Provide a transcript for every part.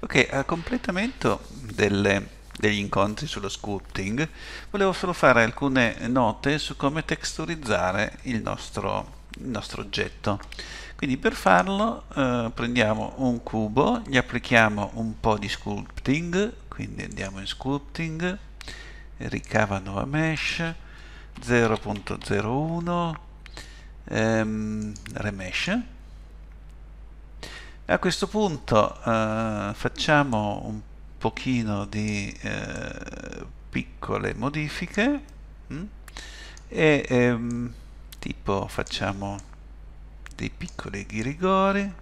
Ok, a eh, completamento delle, degli incontri sullo sculpting, volevo solo fare alcune note su come texturizzare il nostro, il nostro oggetto. Quindi per farlo eh, prendiamo un cubo, gli applichiamo un po' di sculpting, quindi andiamo in sculpting, ricava nuova mesh, 0.01, ehm, remesh, a questo punto eh, facciamo un pochino di eh, piccole modifiche mh? Mm? e ehm, tipo facciamo dei piccoli ghirigori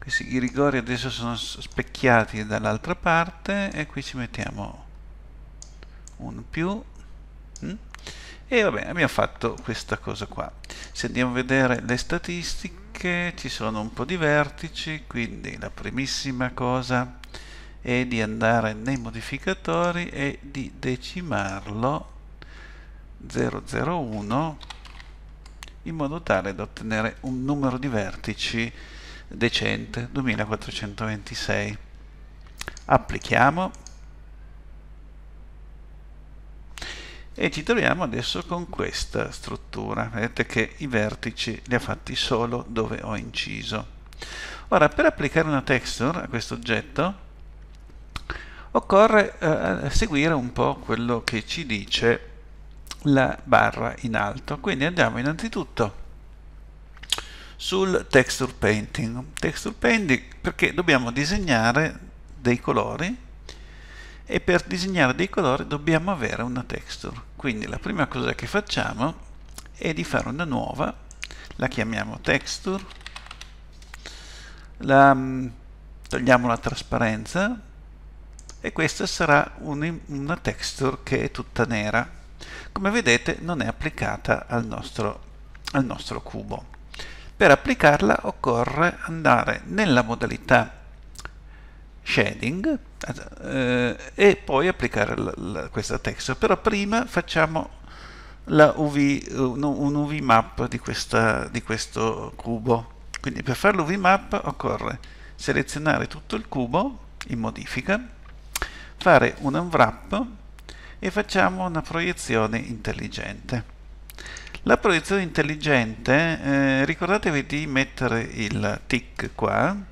questi ghirigori adesso sono specchiati dall'altra parte e qui ci mettiamo un più mh? Mm? E va bene, abbiamo fatto questa cosa qua. Se andiamo a vedere le statistiche, ci sono un po' di vertici, quindi la primissima cosa è di andare nei modificatori e di decimarlo 001 in modo tale da ottenere un numero di vertici decente 2426 applichiamo e ci troviamo adesso con questa struttura vedete che i vertici li ha fatti solo dove ho inciso ora per applicare una texture a questo oggetto occorre eh, seguire un po' quello che ci dice la barra in alto quindi andiamo innanzitutto sul texture painting texture painting perché dobbiamo disegnare dei colori e per disegnare dei colori dobbiamo avere una texture. Quindi la prima cosa che facciamo è di fare una nuova, la chiamiamo texture, la, mm, togliamo la trasparenza e questa sarà un, una texture che è tutta nera. Come vedete non è applicata al nostro, al nostro cubo. Per applicarla occorre andare nella modalità shading eh, e poi applicare la, la, questa texture però prima facciamo UV, un, un, UV map di, questa, di questo cubo quindi per fare l'UV map occorre selezionare tutto il cubo in modifica fare un unwrap e facciamo una proiezione intelligente la proiezione intelligente eh, ricordatevi di mettere il tick qua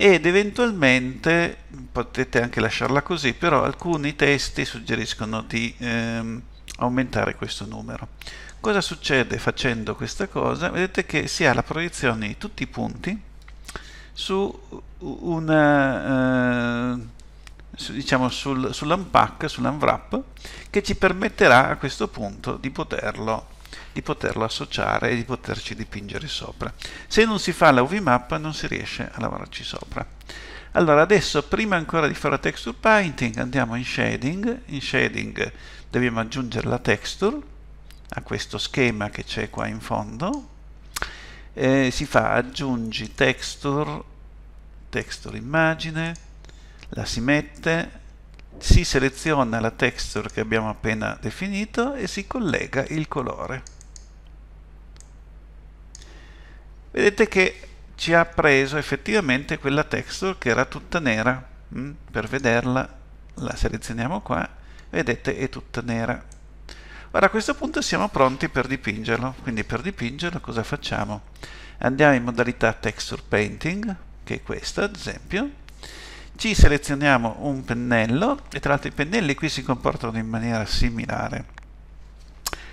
ed eventualmente potete anche lasciarla così però alcuni testi suggeriscono di ehm, aumentare questo numero cosa succede facendo questa cosa vedete che si ha la proiezione di tutti i punti su una eh, su, diciamo sull'unpack sull'unwrap che ci permetterà a questo punto di poterlo di poterlo associare e di poterci dipingere sopra. Se non si fa la UV mappa non si riesce a lavorarci sopra. Allora adesso prima ancora di fare la texture painting andiamo in shading, in shading dobbiamo aggiungere la texture a questo schema che c'è qua in fondo, eh, si fa aggiungi texture, texture immagine, la si mette, si seleziona la texture che abbiamo appena definito e si collega il colore. vedete che ci ha preso effettivamente quella texture che era tutta nera mm? per vederla la selezioniamo qua vedete è tutta nera ora a questo punto siamo pronti per dipingerlo quindi per dipingerlo cosa facciamo? andiamo in modalità texture painting che è questa ad esempio ci selezioniamo un pennello e tra l'altro i pennelli qui si comportano in maniera similare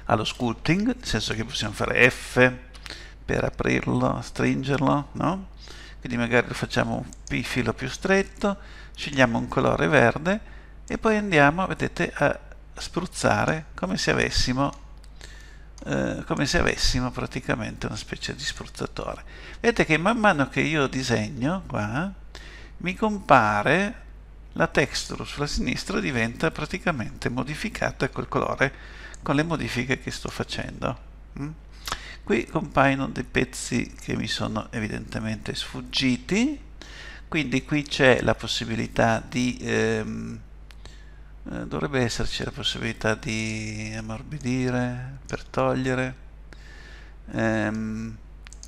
allo sculpting nel senso che possiamo fare F per aprirlo, stringerlo, no? Quindi magari lo facciamo un filo più stretto, scegliamo un colore verde e poi andiamo, vedete, a spruzzare come se avessimo, eh, come se avessimo praticamente una specie di spruzzatore. Vedete che man mano che io disegno qua, mi compare la texture sulla sinistra diventa praticamente modificata col colore con le modifiche che sto facendo. Mm? qui compaiono dei pezzi che mi sono evidentemente sfuggiti quindi qui c'è la possibilità di ehm, eh, dovrebbe esserci la possibilità di ammorbidire per togliere ehm,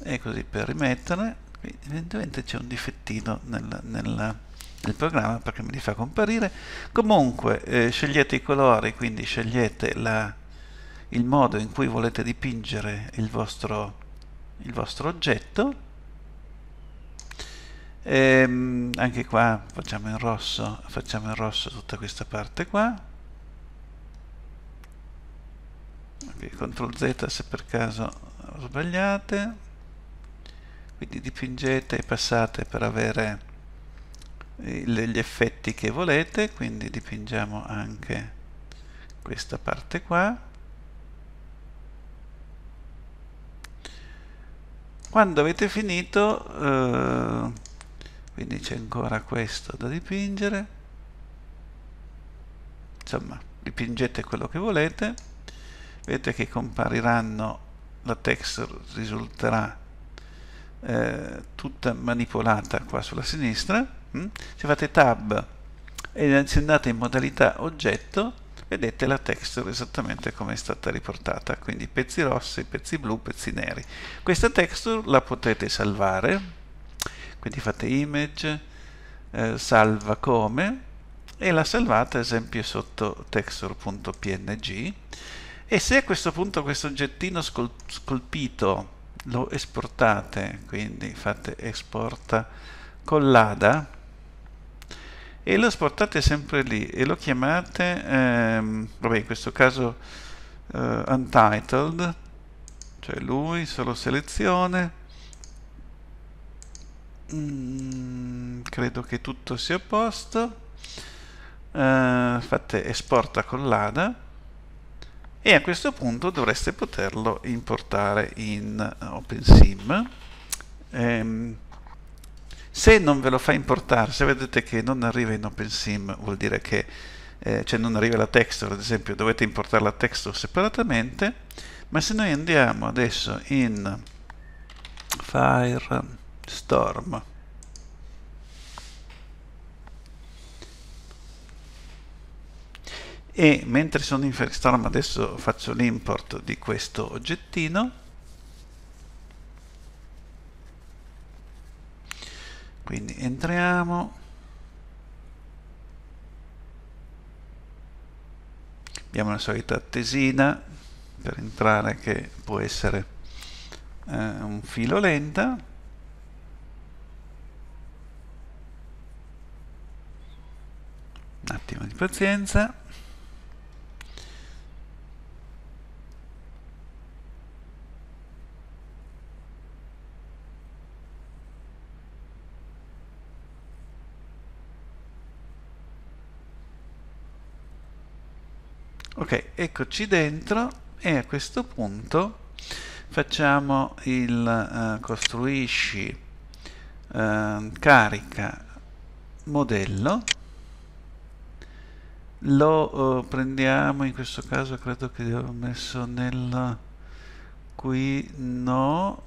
e così per rimettere evidentemente c'è un difettino nel, nel, nel, programma perché me li fa comparire comunque eh, scegliete i colori quindi scegliete la il modo in cui volete dipingere il vostro, il vostro oggetto. E ehm, anche qua facciamo in rosso, facciamo in rosso tutta questa parte qua. Okay, CTRL Z se per caso sbagliate. Quindi dipingete e passate per avere eh, gli effetti che volete, quindi dipingiamo anche questa parte qua. quando avete finito eh, quindi c'è ancora questo da dipingere insomma dipingete quello che volete vedete che compariranno la texture risulterà eh, tutta manipolata qua sulla sinistra mm? se fate tab e se andate in modalità oggetto vedete la texture esattamente come è stata riportata quindi pezzi rossi, pezzi blu, pezzi neri questa texture la potete salvare quindi fate image eh, salva come e la salvate ad esempio sotto texture.png e se a questo punto questo oggettino scol scolpito lo esportate quindi fate esporta collada e lo sportate sempre lì e lo chiamate, ehm, vabbè in questo caso eh, untitled, cioè lui, solo selezione, Mm, credo che tutto sia a posto uh, fate esporta con l'ADA e a questo punto dovreste poterlo importare in OpenSim um, se non ve lo fa importare, se vedete che non arriva in OpenSim, vuol dire che eh, cioè non arriva la texture, ad esempio dovete importare la texture separatamente, ma se noi andiamo adesso in Firestorm, e mentre sono in Firestorm adesso faccio l'import di questo oggettino, entriamo abbiamo la solita tesina per entrare che può essere eh, un filo lenta un attimo di pazienza ok eccoci dentro e a questo punto facciamo il uh, costruisci uh, carica modello lo uh, prendiamo in questo caso credo che l'avevo messo nel qui no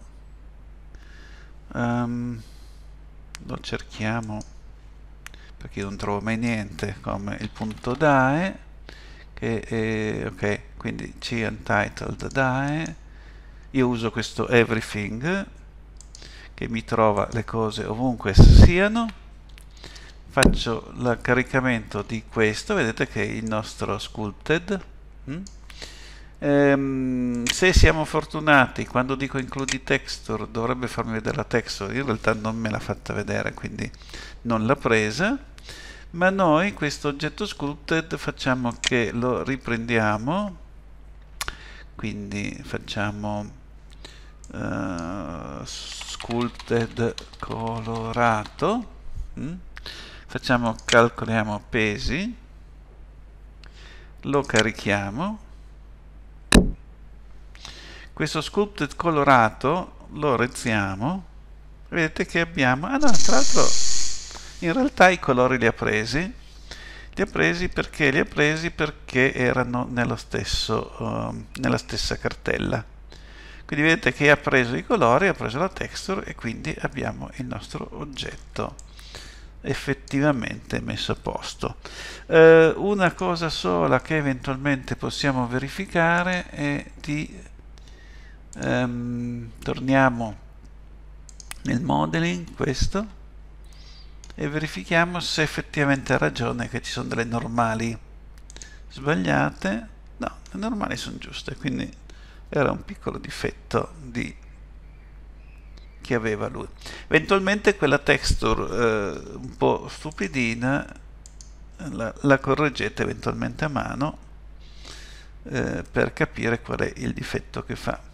um, lo cerchiamo perché non trovo mai niente come il punto DAE che è, eh, ok quindi c untitled die io uso questo everything che mi trova le cose ovunque siano faccio il caricamento di questo vedete che è il nostro sculpted mm? ehm, se siamo fortunati quando dico includi texture dovrebbe farmi vedere la texture in realtà non me l'ha fatta vedere quindi non l'ha presa ma noi questo oggetto sculpted facciamo che lo riprendiamo quindi facciamo uh, sculpted colorato mm? facciamo calcoliamo pesi lo carichiamo questo sculpted colorato lo rezziamo vedete che abbiamo ah no tra l'altro in realtà i colori li ha presi, li ha presi perché li ha presi perché erano nella, stesso, uh, nella stessa cartella. Quindi vedete che ha preso i colori, ha preso la texture e quindi abbiamo il nostro oggetto effettivamente messo a posto. Eh, una cosa sola che eventualmente possiamo verificare è di ehm, torniamo nel modeling questo e verifichiamo se effettivamente ha ragione che ci sono delle normali sbagliate. No, le normali sono giuste, quindi era un piccolo difetto di che aveva lui. Eventualmente quella texture eh, un po' stupidina la, la, correggete eventualmente a mano eh, per capire qual è il difetto che fa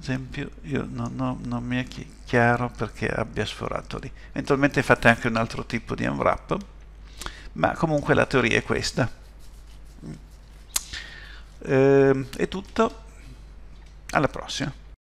esempio io non, ho, non mi è chiaro perché abbia sforato lì eventualmente fate anche un altro tipo di unwrap ma comunque la teoria è questa eh, è tutto alla prossima